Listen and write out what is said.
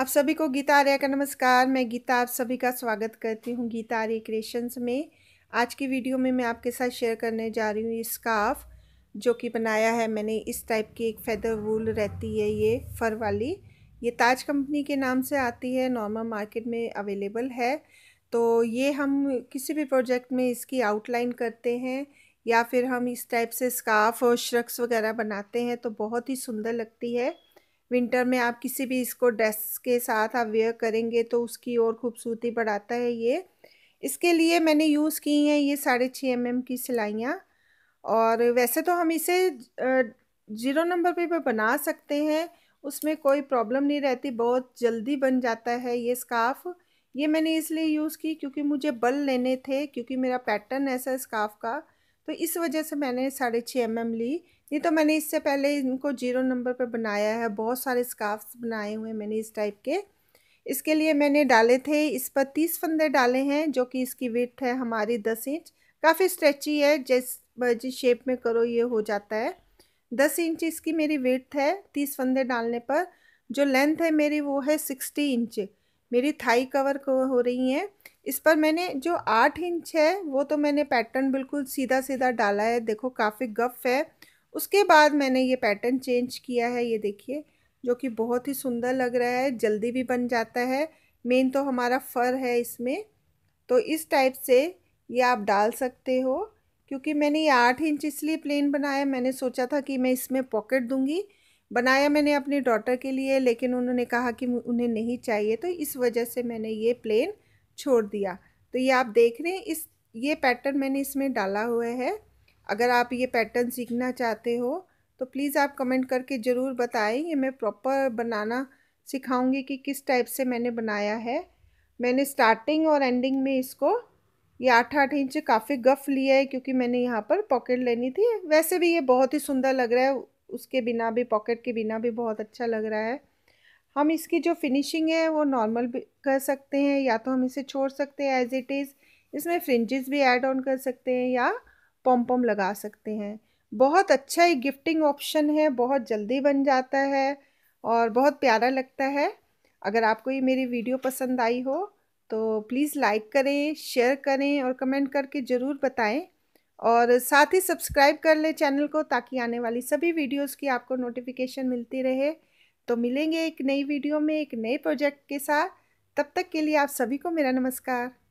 आप सभी को गीता आर्या का नमस्कार मैं गीता आप सभी का स्वागत करती हूँ गीता आर्य क्रिएशंस में आज की वीडियो में मैं आपके साथ शेयर करने जा रही हूँ ये स्काफ जो कि बनाया है मैंने इस टाइप की एक फेदर वूल रहती है ये फर वाली ये ताज कंपनी के नाम से आती है नॉर्मल मार्केट में अवेलेबल है तो ये हम किसी भी प्रोजेक्ट में इसकी आउटलाइन करते हैं या फिर हम इस टाइप से स्काफ और श्रक्स वगैरह बनाते हैं तो बहुत ही सुंदर लगती है विंटर में आप किसी भी इसको ड्रेस के साथ आप वेयर करेंगे तो उसकी और ख़ूबसूरती बढ़ाता है ये इसके लिए मैंने यूज़ की हैं ये साढ़े छः एम एम की सिलाइयाँ और वैसे तो हम इसे जीरो नंबर पे भी बना सकते हैं उसमें कोई प्रॉब्लम नहीं रहती बहुत जल्दी बन जाता है ये स्काफ़ ये मैंने इसलिए यूज़ की क्योंकि मुझे बल लेने थे क्योंकि मेरा पैटर्न ऐसा स्काफ़ का तो इस वजह से मैंने साढ़े छः एम एम ली नहीं तो मैंने इससे पहले इनको जीरो नंबर पर बनाया है बहुत सारे स्काफ्स बनाए हुए मैंने इस टाइप के इसके लिए मैंने डाले थे इस पर तीस फंदे डाले हैं जो कि इसकी विथ है हमारी दस इंच काफ़ी स्ट्रेची है जिस जिस शेप में करो ये हो जाता है दस इंच इसकी मेरी विथ है तीस फंदे डालने पर जो लेंथ है मेरी वो है सिक्सटी इंच मेरी थाई कवर को हो रही हैं इस पर मैंने जो आठ इंच है वो तो मैंने पैटर्न बिल्कुल सीधा सीधा डाला है देखो काफ़ी गफ है उसके बाद मैंने ये पैटर्न चेंज किया है ये देखिए जो कि बहुत ही सुंदर लग रहा है जल्दी भी बन जाता है मेन तो हमारा फ़र है इसमें तो इस टाइप से ये आप डाल सकते हो क्योंकि मैंने ये आठ इंच इसलिए प्लेन बनाया मैंने सोचा था कि मैं इसमें पॉकेट दूंगी बनाया मैंने अपनी डॉटर के लिए लेकिन उन्होंने कहा कि उन्हें नहीं चाहिए तो इस वजह से मैंने ये प्लेन छोड़ दिया तो ये आप देख रहे हैं इस ये पैटर्न मैंने इसमें डाला हुआ है अगर आप ये पैटर्न सीखना चाहते हो तो प्लीज़ आप कमेंट करके ज़रूर बताएं ये मैं प्रॉपर बनाना सिखाऊंगी कि किस टाइप से मैंने बनाया है मैंने स्टार्टिंग और एंडिंग में इसको ये आठ आठ इंच काफ़ी गफ लिया है क्योंकि मैंने यहाँ पर पॉकेट लेनी थी वैसे भी ये बहुत ही सुंदर लग रहा है उसके बिना भी पॉकेट के बिना भी बहुत अच्छा लग रहा है हम इसकी जो फिनिशिंग है वो नॉर्मल भी कर सकते हैं या तो हम इसे छोड़ सकते हैं एज इट इज़ इसमें फ्रिंजेस भी ऐड ऑन कर सकते हैं या पम पम लगा सकते हैं बहुत अच्छा ही गिफ्टिंग ऑप्शन है बहुत जल्दी बन जाता है और बहुत प्यारा लगता है अगर आपको ये मेरी वीडियो पसंद आई हो तो प्लीज़ लाइक करें शेयर करें और कमेंट करके ज़रूर बताएं और साथ ही सब्सक्राइब कर ले चैनल को ताकि आने वाली सभी वीडियोस की आपको नोटिफिकेशन मिलती रहे तो मिलेंगे एक नई वीडियो में एक नए प्रोजेक्ट के साथ तब तक के लिए आप सभी को मेरा नमस्कार